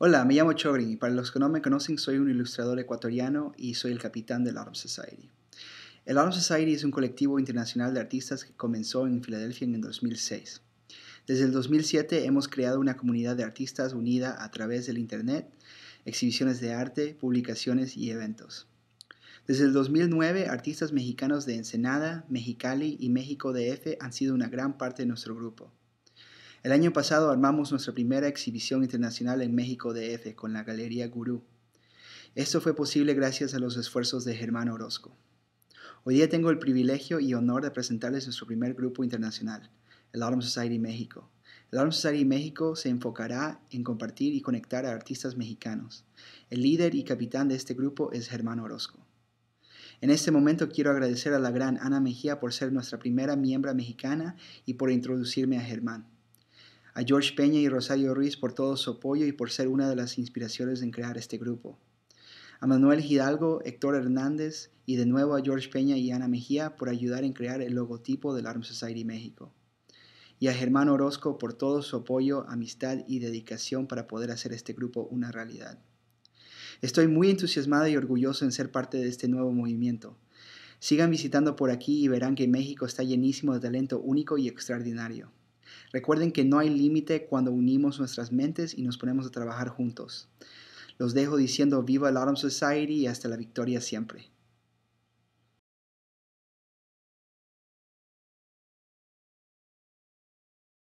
Hola, me llamo y Para los que no me conocen, soy un ilustrador ecuatoriano y soy el capitán del Arm Society. El arms Society es un colectivo internacional de artistas que comenzó en Filadelfia en el 2006. Desde el 2007 hemos creado una comunidad de artistas unida a través del Internet, exhibiciones de arte, publicaciones y eventos. Desde el 2009, artistas mexicanos de Ensenada, Mexicali y México DF han sido una gran parte de nuestro grupo. El año pasado armamos nuestra primera exhibición internacional en México de DF con la Galería Gurú. Esto fue posible gracias a los esfuerzos de Germán Orozco. Hoy día tengo el privilegio y honor de presentarles nuestro primer grupo internacional, el Autumn Society México. El Autumn Society México se enfocará en compartir y conectar a artistas mexicanos. El líder y capitán de este grupo es Germán Orozco. En este momento quiero agradecer a la gran Ana Mejía por ser nuestra primera miembro mexicana y por introducirme a Germán a George Peña y Rosario Ruiz por todo su apoyo y por ser una de las inspiraciones en crear este grupo. A Manuel Hidalgo, Héctor Hernández y de nuevo a George Peña y Ana Mejía por ayudar en crear el logotipo del Arms Society México. Y a Germán Orozco por todo su apoyo, amistad y dedicación para poder hacer este grupo una realidad. Estoy muy entusiasmado y orgulloso en ser parte de este nuevo movimiento. Sigan visitando por aquí y verán que México está llenísimo de talento único y extraordinario. Recuerden que no hay límite cuando unimos nuestras mentes y nos ponemos a trabajar juntos. Los dejo diciendo viva el Autumn Society y hasta la victoria siempre.